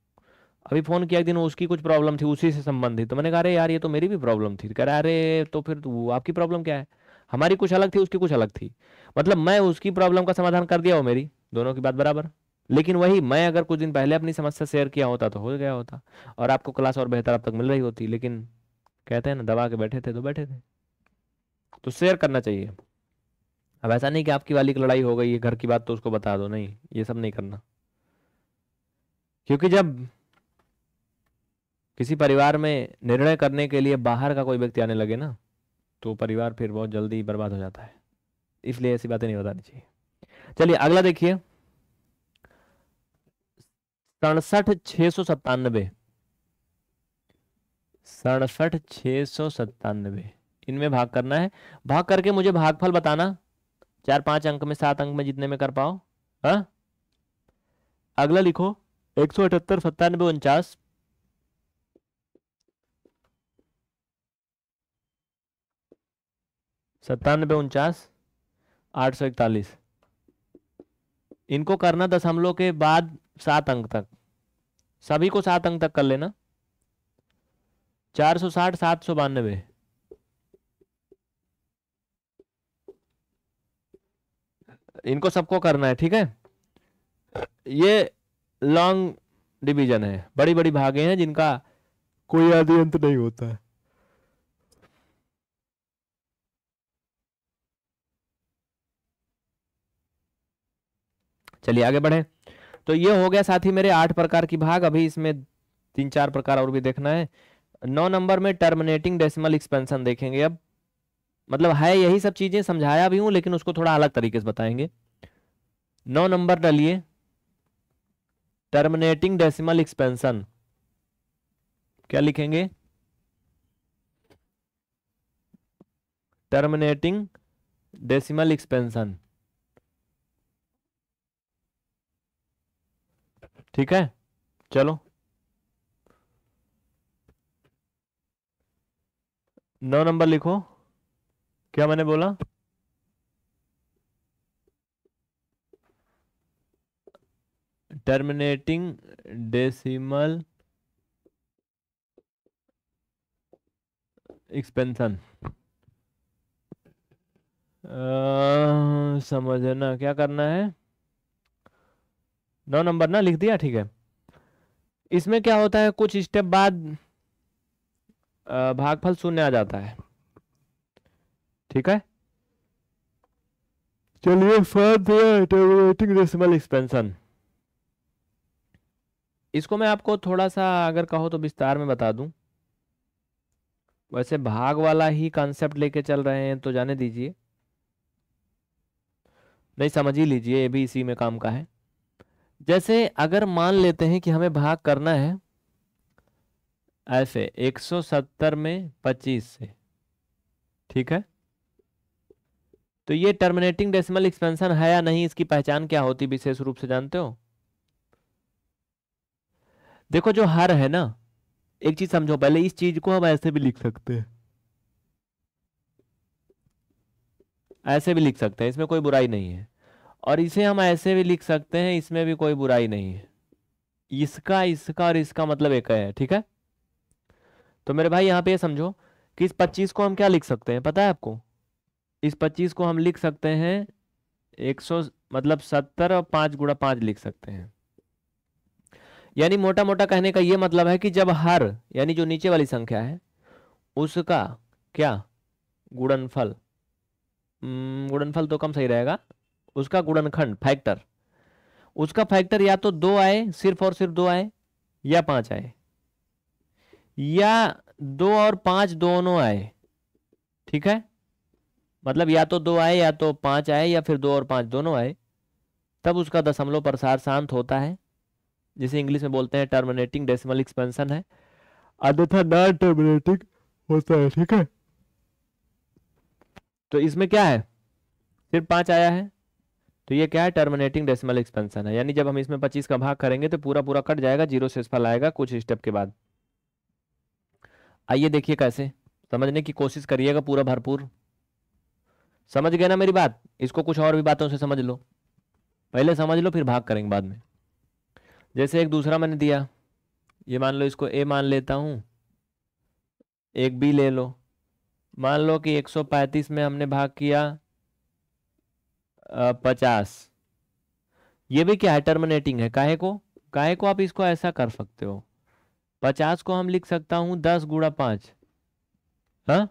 अभी फ़ोन किया एक दिन उसकी कुछ प्रॉब्लम थी उसी से संबंधित तो मैंने कहा अरे यार ये तो मेरी भी प्रॉब्लम थी तो कह रहा अरे तो फिर वो आपकी प्रॉब्लम क्या है हमारी कुछ अलग थी उसकी कुछ अलग थी मतलब मैं उसकी प्रॉब्लम का समाधान कर दिया हो मेरी दोनों की बात बराबर लेकिन वही मैं अगर कुछ दिन पहले अपनी समस्या शेयर किया होता तो हो गया होता और आपको क्लास और बेहतर अब तक मिल रही होती लेकिन कहते हैं ना दबा के बैठे थे तो बैठे थे तो शेयर करना चाहिए अब ऐसा नहीं कि आपकी वाली की लड़ाई हो गई है घर की बात तो उसको बता दो नहीं ये सब नहीं करना क्योंकि जब किसी परिवार में निर्णय करने के लिए बाहर का कोई व्यक्ति आने लगे ना तो परिवार फिर बहुत जल्दी बर्बाद हो जाता है इसलिए ऐसी बातें नहीं बतानी चाहिए चलिए अगला देखिए सड़सठ छह सौ सत्तानबे सड़सठ छह सौ सत्तानबे इनमें भाग करना है भाग करके मुझे भागफल बताना चार पांच अंक में सात अंक में जितने में कर पाओ हा? अगला लिखो एक सौ अठहत्तर सत्तानबे उनचास सत्तानबे उनचास आठ सौ इकतालीस इनको करना दशमलव के बाद सात अंक तक सभी को सात अंक तक कर लेना चार सौ साठ सात सौ बानवे इनको सबको करना है ठीक है ये लॉन्ग डिवीजन है बड़ी बड़ी भागे हैं जिनका कोई आदि अंत नहीं होता है चलिए आगे बढ़े तो ये हो गया साथी मेरे आठ प्रकार की भाग अभी इसमें तीन चार प्रकार और भी देखना है नौ नंबर में टर्मिनेटिंग डेसिमल एक्सपेंशन देखेंगे अब मतलब है यही सब चीजें समझाया भी हूं लेकिन उसको थोड़ा अलग तरीके से बताएंगे नौ नंबर डालिए टर्मिनेटिंग डेसिमल एक्सपेंशन क्या लिखेंगे टर्मिनेटिंग डेसिमल एक्सपेंशन ठीक है चलो नौ नंबर लिखो क्या मैंने बोला टर्मिनेटिंग डेसिमल एक्सपेंशन समझना क्या करना है नौ नंबर ना लिख दिया ठीक है इसमें क्या होता है कुछ स्टेप बाद भागफल शून्य आ जाता है ठीक है चलिए डेसिमल एक्सपेंशन इसको मैं आपको थोड़ा सा अगर कहो तो विस्तार में बता दूं वैसे भाग वाला ही कॉन्सेप्ट लेके चल रहे हैं तो जाने दीजिए नहीं समझ ही लीजिए ये भी इसी में काम का है जैसे अगर मान लेते हैं कि हमें भाग करना है ऐसे 170 में 25 से ठीक है तो ये टर्मिनेटिंग डेसिमल एक्सपेंशन है या नहीं इसकी पहचान क्या होती विशेष रूप से जानते हो देखो जो हर है ना एक चीज समझो पहले इस चीज को हम ऐसे भी लिख सकते हैं ऐसे भी लिख सकते हैं इसमें कोई बुराई नहीं है और इसे हम ऐसे भी लिख सकते हैं इसमें भी कोई बुराई नहीं है इसका इसका और इसका मतलब एक है ठीक है तो मेरे भाई यहां पे समझो कि इस पच्चीस को हम क्या लिख सकते हैं पता है आपको इस पच्चीस को हम लिख सकते हैं एक सौ मतलब सत्तर और पांच गुड़ा पांच लिख सकते हैं यानी मोटा मोटा कहने का यह मतलब है कि जब हर यानी जो नीचे वाली संख्या है उसका क्या गुणनफल हम्म, गुणनफल तो कम सही रहेगा उसका गुणनखंड फैक्टर उसका फैक्टर या तो दो आए सिर्फ और सिर्फ दो आए या पांच आए या दो और पांच दोनों आए ठीक है मतलब या तो दो आए या तो पांच आए या फिर दो और पांच दोनों आए तब उसका दशमलव प्रसार शांत होता है जिसे इंग्लिश में बोलते हैं टर्मिनेटिंग डेसिमल एक्सपेंशन है अन्यथा नॉन टर्मिनेटिंग होता है ठीक है तो इसमें क्या है सिर्फ पांच आया है तो ये क्या है टर्मिनेटिंग डेसिमल एक्सपेंशन है यानी जब हम इसमें पच्चीस का भाग करेंगे तो पूरा पूरा कट जाएगा जीरो से फल आएगा कुछ स्टेप के बाद आइए देखिए कैसे समझने की कोशिश करिएगा पूरा भरपूर समझ गए ना मेरी बात इसको कुछ और भी बातों से समझ लो पहले समझ लो फिर भाग करेंगे बाद में जैसे एक दूसरा मैंने दिया ये मान लो इसको ए मान लेता हूँ एक बी ले लो मान लो कि 135 में हमने भाग किया आ, पचास ये भी क्या है टर्मिनेटिंग है काहे को काहे को आप इसको ऐसा कर सकते हो पचास को हम लिख सकता हूँ दस गुड़ा पाँच हाँ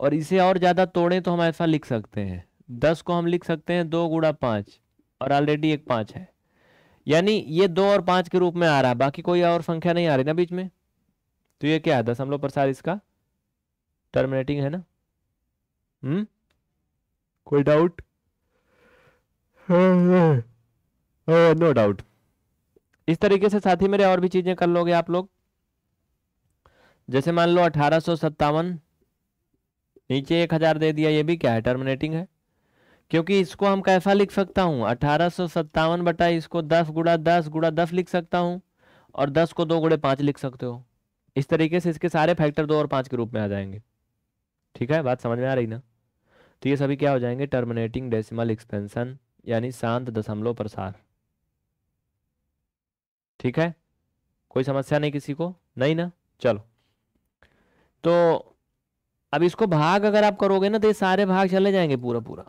और इसे और ज़्यादा तोड़ें तो हम ऐसा लिख सकते हैं दस को हम लिख सकते हैं दो गुड़ा पांच और ऑलरेडी एक पांच है यानी ये दो और पांच के रूप में आ रहा है बाकी कोई और संख्या नहीं आ रही ना बीच में तो ये क्या है दस हमलों प्रसार इसका टर्मिनेटिंग है ना हम्म कोई डाउट नो डाउट इस तरीके से साथी मेरे और भी चीज़ें कर लोगे आप लोग जैसे मान लो अठारह सो सत्तावन नीचे एक हजार दे दिया ये भी क्या है टर्मिनेटिंग है क्योंकि इसको हम कैसा लिख सकता हूँ अठारह सौ सत्तावन बटा इसको दस गुड़ा दस गुड़ा दस लिख सकता हूँ और दस को दो गुड़े पांच लिख सकते हो इस तरीके से इसके सारे फैक्टर दो और पांच के रूप में आ जाएंगे ठीक है बात समझ में आ रही ना तो ये सभी क्या हो जाएंगे टर्मिनेटिंग डेसिमल एक्सपेंशन यानी शांत दशमलव प्रसार ठीक है कोई समस्या नहीं किसी को नहीं ना चलो तो अब इसको भाग अगर आप करोगे ना तो ये सारे भाग चले जाएंगे पूरा पूरा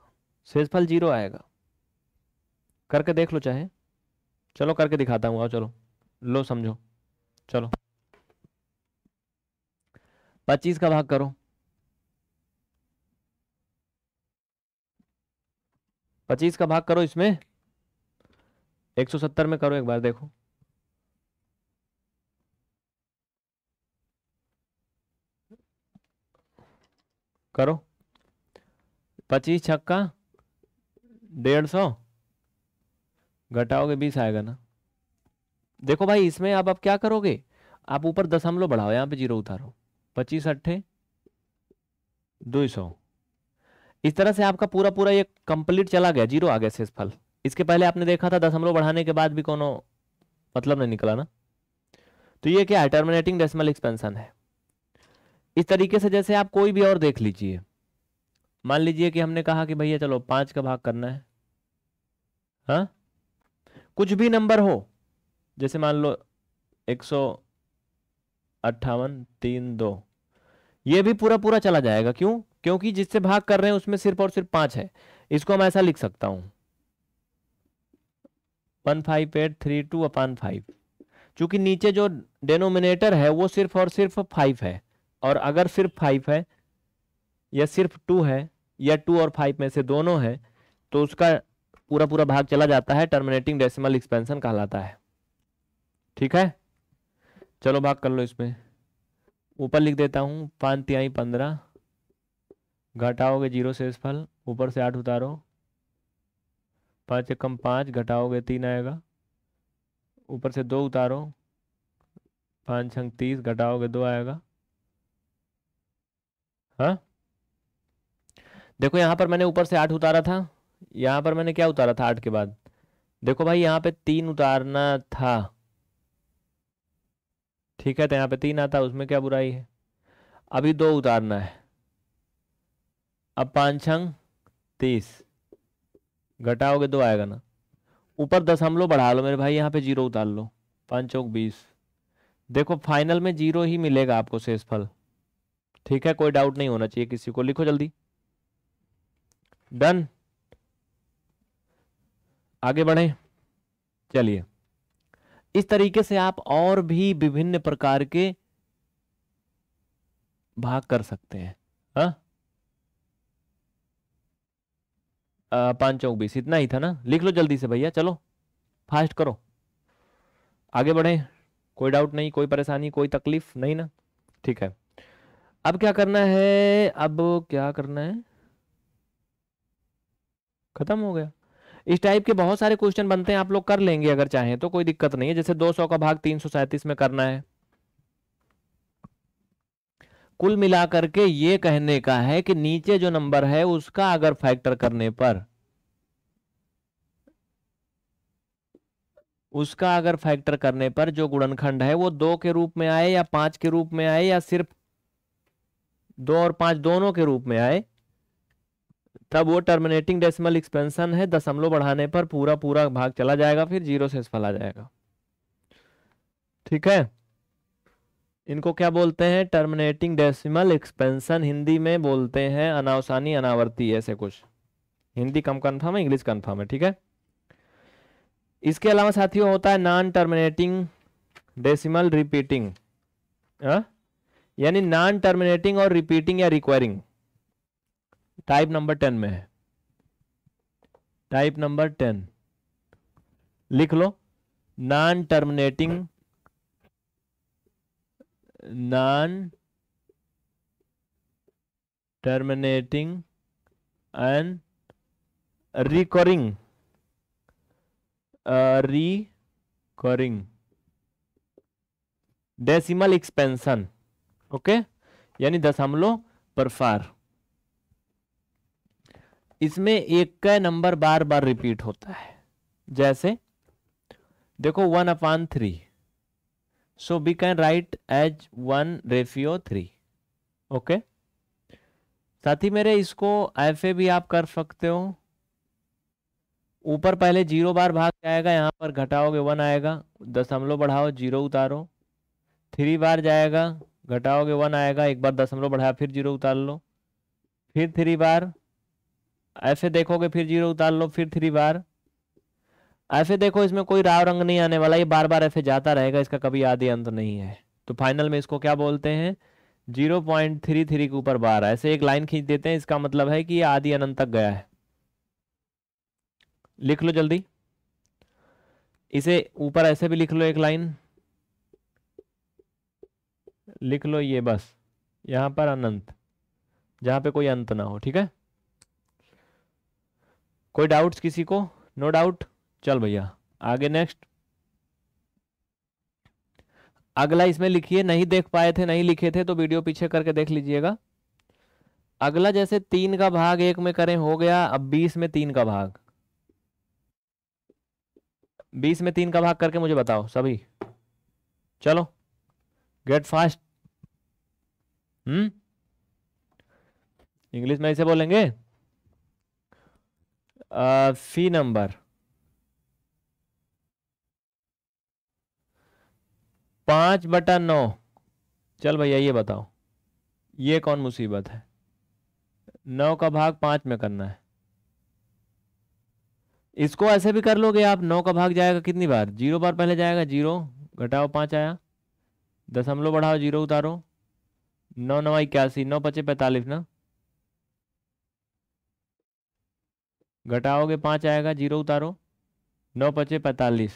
शेषफल जीरो आएगा करके देख लो चाहे चलो करके दिखाता हूं चलो लो समझो चलो पच्चीस का भाग करो पच्चीस का भाग करो इसमें एक सौ सत्तर में करो एक बार देखो करो पच्चीस छक्का डेढ़ सौ घटाओगे बीस आएगा ना देखो भाई इसमें अब आप क्या करोगे आप ऊपर दशमलव बढ़ाओ यहाँ पे जीरो उतारो पच्चीस अट्ठे दो सौ इस तरह से आपका पूरा पूरा ये कंप्लीट चला गया जीरो आ गया शेषफल इसके पहले आपने देखा था दशमलव बढ़ाने के बाद भी कोनो मतलब नहीं निकला ना तो ये क्या है टर्मिनेटिंग डेसिमल एक्सपेंशन है इस तरीके से जैसे आप कोई भी और देख लीजिए मान लीजिए कि हमने कहा कि भैया चलो पांच का भाग करना है हा? कुछ भी नंबर हो जैसे मान लो एक सौ अट्ठावन तीन दो ये भी पूरा पूरा चला जाएगा क्यों क्योंकि जिससे भाग कर रहे हैं उसमें सिर्फ और सिर्फ पांच है इसको हम ऐसा लिख सकता हूं one five eight three two upon five चूंकि नीचे जो डेनोमिनेटर है वो सिर्फ और सिर्फ फाइव है और अगर सिर्फ फाइव है या सिर्फ टू है या टू और फाइव में से दोनों है तो उसका पूरा पूरा भाग चला जाता है टर्मिनेटिंग डेसिमल एक्सपेंशन कहलाता है ठीक है चलो भाग कर लो इसमें ऊपर लिख देता हूँ पाँच तिहाई पंद्रह घटाओगे जीरो से फल ऊपर से आठ उतारो पाँच एकम पाँच घटाओगे तीन आएगा ऊपर से दो उतारो पाँच छंग तीस घटाओगे दो आएगा हा? देखो यहाँ पर मैंने ऊपर से आठ उतारा था यहाँ पर मैंने क्या उतारा था आठ के बाद देखो भाई यहाँ पे तीन उतारना था ठीक है तो यहां पे तीन आता उसमें क्या बुराई है अभी दो उतारना है अब पांच छंग तीस घटाओगे दो तो आएगा ना ऊपर दस हम लोग बढ़ा लो मेरे भाई यहाँ पे जीरो उतार लो पांच चौक बीस देखो फाइनल में जीरो ही मिलेगा आपको शेषफल ठीक है कोई डाउट नहीं होना चाहिए किसी को लिखो जल्दी डन आगे बढ़े चलिए इस तरीके से आप और भी विभिन्न प्रकार के भाग कर सकते हैं हाँ? पांच चौक बीस इतना ही था ना लिख लो जल्दी से भैया चलो फास्ट करो आगे बढ़े कोई डाउट नहीं कोई परेशानी कोई तकलीफ नहीं ना ठीक है अब क्या करना है अब क्या करना है खत्म हो गया इस टाइप के बहुत सारे क्वेश्चन बनते हैं आप लोग कर लेंगे अगर चाहें तो कोई दिक्कत नहीं है जैसे 200 का भाग तीन में करना है कुल मिलाकर के ये कहने का है कि नीचे जो नंबर है उसका अगर फैक्टर करने पर उसका अगर फैक्टर करने पर जो गुणनखंड है वो दो के रूप में आए या पांच के रूप में आए या सिर्फ दो और पांच दोनों के रूप में आए तब वो टर्मिनेटिंग डेसिमल एक्सपेंशन है दशमलव बढ़ाने पर पूरा पूरा भाग चला जाएगा फिर जीरो से आ जाएगा ठीक है इनको क्या बोलते हैं टर्मिनेटिंग डेसिमल एक्सपेंशन हिंदी में बोलते हैं अनावसानी अनावर्ती ऐसे कुछ हिंदी कम कन्फर्म है इंग्लिश कन्फर्म है ठीक है इसके अलावा साथियों होता है नॉन टर्मिनेटिंग डेसिमल रिपीटिंग आ? यानी नॉन टर्मिनेटिंग और रिपीटिंग या रिक्वायरिंग टाइप नंबर टेन में है टाइप नंबर टेन लिख लो non terminating non terminating and recurring recurring decimal expansion okay यानी दस पर फार इसमें एक का नंबर बार बार रिपीट होता है जैसे देखो one upon three so we can write as one ratio three okay साथ ही मेरे इसको एफ ए भी आप कर सकते हो ऊपर पहले जीरो बार भाग जाएगा यहां पर घटाओगे वन आएगा दशमलव बढ़ाओ जीरो उतारो थ्री बार जाएगा घटाओगे वन आएगा एक बार दशमलव बढ़ाया फिर जीरो उतार लो फिर थ्री बार ऐसे देखोगे फिर जीरो उतार लो फिर थ्री बार ऐसे देखो इसमें कोई राव रंग नहीं आने वाला ये बार बार ऐसे जाता रहेगा इसका कभी आदि अंत नहीं है तो फाइनल में इसको क्या बोलते हैं जीरो पॉइंट थ्री थ्री के ऊपर बार ऐसे एक लाइन खींच देते हैं इसका मतलब है कि ये आदि अनंत तक गया है लिख लो जल्दी इसे ऊपर ऐसे भी लिख लो एक लाइन लिख लो ये बस यहाँ पर अनंत जहाँ पे कोई अंत ना हो ठीक है कोई डाउट्स किसी को नो no डाउट चल भैया आगे नेक्स्ट अगला इसमें लिखिए नहीं देख पाए थे नहीं लिखे थे तो वीडियो पीछे करके देख लीजिएगा अगला जैसे तीन का भाग एक में करें हो गया अब बीस में तीन का भाग बीस में तीन का भाग करके मुझे बताओ सभी चलो गेट फास्ट हम्म इंग्लिश में ऐसे बोलेंगे फी नंबर पांच बटा नौ चल भैया ये बताओ ये कौन मुसीबत है नौ का भाग पांच में करना है इसको ऐसे भी कर लोगे आप नौ का भाग जाएगा कितनी बार जीरो बार पहले जाएगा जीरो घटाओ पांच आया दशमलव बढ़ाओ जीरो उतारो नौ नवा इक्यासी नौ पचे पैंतालीस ना घटाओगे पाँच आएगा जीरो उतारो नौ पचे पैंतालीस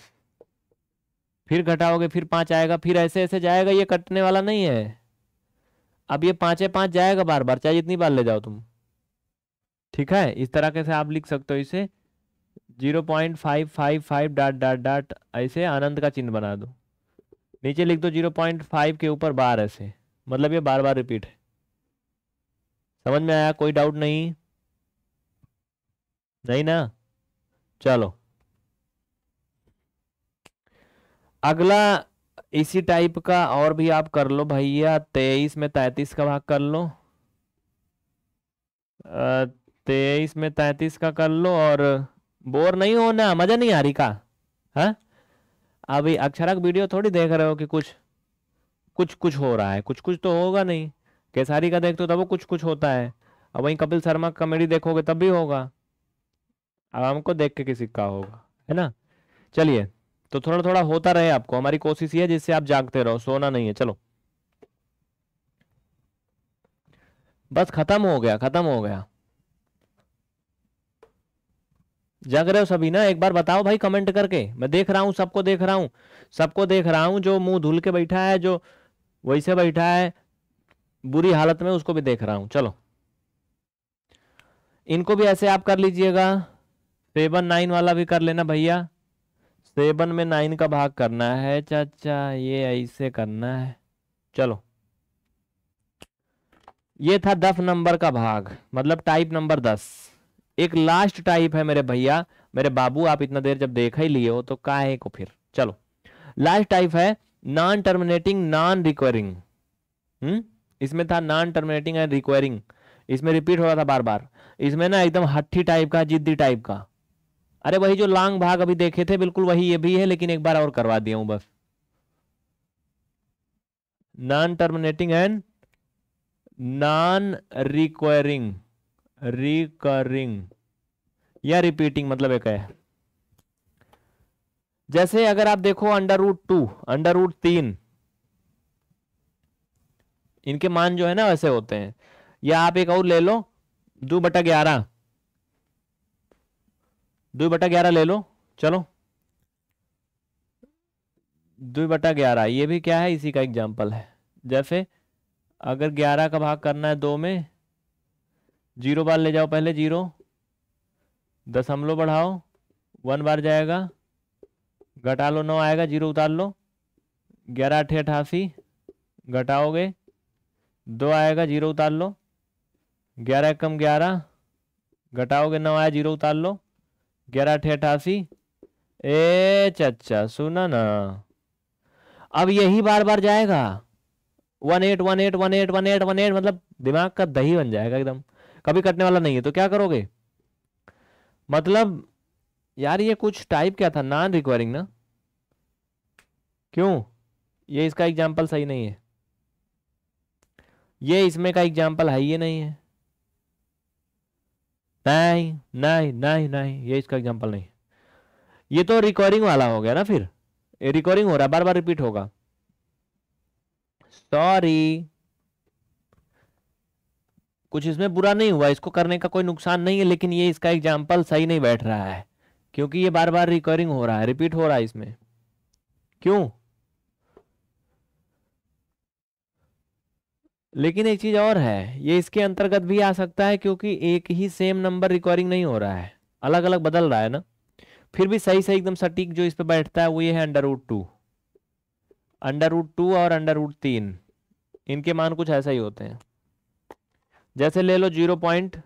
फिर घटाओगे फिर पाँच आएगा फिर ऐसे ऐसे जाएगा ये कटने वाला नहीं है अब ये पाँचे पाँच जाएगा बार बार चाहे जितनी बार ले जाओ तुम ठीक है इस तरह से आप लिख सकते हो इसे zero point five five five dot dot dot ऐसे आनंद का चिन्ह बना दो नीचे लिख दो जीरो पॉइंट फाइव के ऊपर बार ऐसे मतलब ये बार बार रिपीट है समझ में आया कोई डाउट नहीं नहीं ना चलो अगला इसी टाइप का और भी आप कर लो भैया तेईस में तैतीस का भाग कर लो तेईस में तैतीस का कर लो और बोर नहीं होना मजा नहीं आ रही का है हाँ? अभी अक्षरक वीडियो थोड़ी देख रहे हो कि कुछ कुछ कुछ हो रहा है कुछ कुछ तो होगा नहीं केसारी का देखते हो तब कुछ कुछ होता है अब वहीं कपिल शर्मा कॉमेडी देखोगे तब भी होगा अब हमको देख के किसी का होगा है ना चलिए तो थोड़ा थोड़ा होता रहे आपको हमारी कोशिश ये है जिससे आप जागते रहो सोना नहीं है चलो बस खत्म हो गया खत्म हो गया जग रहे हो सभी ना एक बार बताओ भाई कमेंट करके मैं देख रहा हूँ सबको देख रहा हूँ सबको देख रहा हूँ जो मुंह धुल के बैठा है जो वैसे बैठा है बुरी हालत में उसको भी देख रहा हूँ चलो इनको भी ऐसे आप कर लीजिएगा सेवन नाइन वाला भी कर लेना भैया सेवन में नाइन का भाग करना है चाचा ये ऐसे करना है चलो ये था दस नंबर का भाग मतलब टाइप नंबर दस एक लास्ट टाइप है मेरे भैया मेरे बाबू आप इतना देर जब देखा ही लिए हो तो है को फिर चलो लास्ट टाइप है non terminating non recurring hmm इसमें था नॉन टर्मिनेटिंग एंड रिक्वायरिंग इसमें रिपीट हो रहा था बार बार इसमें ना एकदम हट्ठी टाइप का जिद्दी टाइप का अरे वही जो लॉन्ग भाग अभी देखे थे बिल्कुल वही ये भी है लेकिन एक बार और करवा दिया हूं बस non terminating and non recurring recurring या रिपीटिंग मतलब एक है जैसे अगर आप देखो under root two under root तीन इनके मान जो है ना वैसे होते हैं या आप एक और ले लो दो बटा ग्यारह दो बटा ग्यारह ले लो चलो दो बटा ग्यारह ये भी क्या है इसी का एग्जाम्पल है जैसे अगर ग्यारह का भाग करना है दो में जीरो बार ले जाओ पहले जीरो दशमलव बढ़ाओ वन बार जाएगा घटा लो नौ आएगा जीरो उतार लो ग्यारह अठे अठासी घटाओगे दो आएगा जीरो उतार लो ग्यारह कम ग्यारह घटाओगे नौ आया जीरो उतार लो ग्यारह अठे अठासी ए चच्चा सुना ना अब यही बार बार जाएगा one eight one eight one eight one eight one eight मतलब दिमाग का दही बन जाएगा एकदम कभी कटने वाला नहीं है तो क्या करोगे मतलब यार ये कुछ टाइप क्या था नॉन रिक्वायरिंग ना क्यों ये इसका एग्जाम्पल सही नहीं है ये इसमें का एग्जाम्पल है ये नहीं है नहीं नहीं नहीं नहीं ये इसका एग्जाम्पल नहीं ये तो रिकॉर्डिंग वाला हो गया ना फिर रिकॉर्डिंग हो रहा है बार बार रिपीट होगा सॉरी कुछ इसमें बुरा नहीं हुआ इसको करने का कोई नुकसान नहीं है लेकिन ये इसका एग्जाम्पल सही नहीं बैठ रहा है क्योंकि ये बार बार रिकरिंग हो रहा है रिपीट हो रहा है इसमें क्यों लेकिन एक चीज और है ये इसके अंतर्गत भी आ सकता है क्योंकि एक ही सेम नंबर रिकॉर्डिंग नहीं हो रहा है अलग अलग बदल रहा है ना फिर भी सही सही एकदम सटीक जो इस पे बैठता है वो ये है under root two under root two और अंडर रूट तीन इनके मान कुछ ऐसा ही होते हैं जैसे ले लो जीरो पॉइंट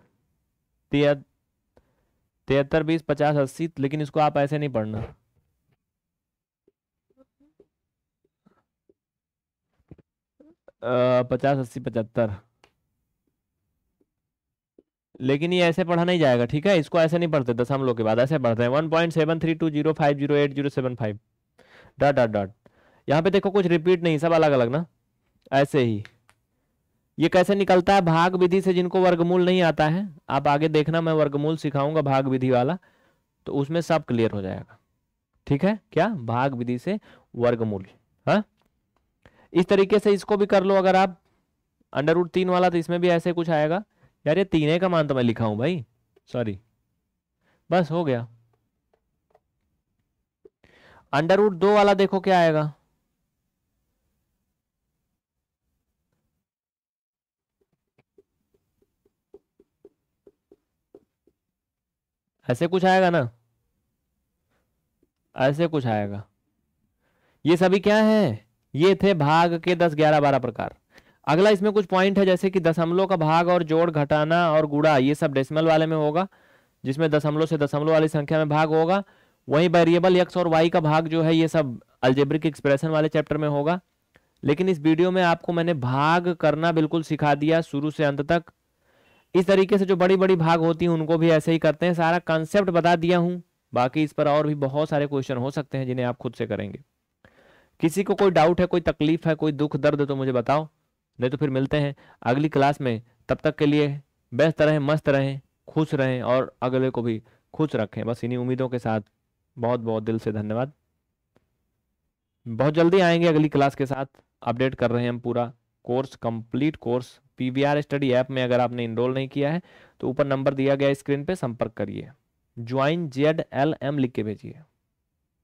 तिहत्तर बीस पचास अस्सी लेकिन इसको आप ऐसे नहीं पढ़ना पचास अस्सी पचहत्तर लेकिन ये ऐसे पढ़ा नहीं जाएगा ठीक है इसको ऐसे नहीं पढ़ते लोग के बाद ऐसे पढ़ते हैं one point seven three two zero five zero eight zero seven five dot dot dot यहाँ पे देखो कुछ रिपीट नहीं सब अलग अलग ना ऐसे ही ये कैसे निकलता है भाग विधि से जिनको वर्गमूल नहीं आता है आप आगे देखना मैं वर्गमूल सिखाऊंगा भाग विधि वाला तो उसमें सब क्लियर हो जाएगा ठीक है क्या भाग विधि से वर्गमूल है हाँ? इस तरीके से इसको भी कर लो अगर आप अंडर रूट तीन वाला तो इसमें भी ऐसे कुछ आएगा यार ये तीन का मान तो मैं लिखा हूं भाई सॉरी बस हो गया अंडर रूट दो वाला देखो क्या आएगा ऐसे कुछ आएगा ना ऐसे कुछ आएगा ये सभी क्या है ये थे भाग के दस ग्यारह बारह प्रकार अगला इसमें कुछ पॉइंट है जैसे कि दशमलव का भाग और जोड़ घटाना और गुड़ा ये सब डेसिमल वाले में होगा जिसमें दशमलव से दशमलव वाली संख्या में भाग होगा वही वेरिएबल एक्स और वाई का भाग जो है ये सब अल्जेब्रिक एक्सप्रेशन वाले चैप्टर में होगा लेकिन इस वीडियो में आपको मैंने भाग करना बिल्कुल सिखा दिया शुरू से अंत तक इस तरीके से जो बड़ी बड़ी भाग होती हैं उनको भी ऐसे ही करते हैं सारा कंसेप्ट बता दिया हूं बाकी इस पर और भी बहुत सारे क्वेश्चन हो सकते हैं जिन्हें आप खुद से करेंगे किसी को कोई डाउट है कोई तकलीफ है कोई दुख दर्द तो मुझे बताओ नहीं तो फिर मिलते हैं अगली क्लास में तब तक के लिए व्यस्त रहें मस्त रहें खुश रहें और अगले को भी खुश रखें बस इन्हीं उम्मीदों के साथ बहुत बहुत दिल से धन्यवाद बहुत जल्दी आएंगे अगली क्लास के साथ अपडेट कर रहे हैं हम पूरा course complete course PVR study app में अगर आपने इनरोल नहीं किया है तो ऊपर नंबर दिया गया स्क्रीन पे संपर्क करिए ज्वाइन जेड एल एम लिख के भेजिए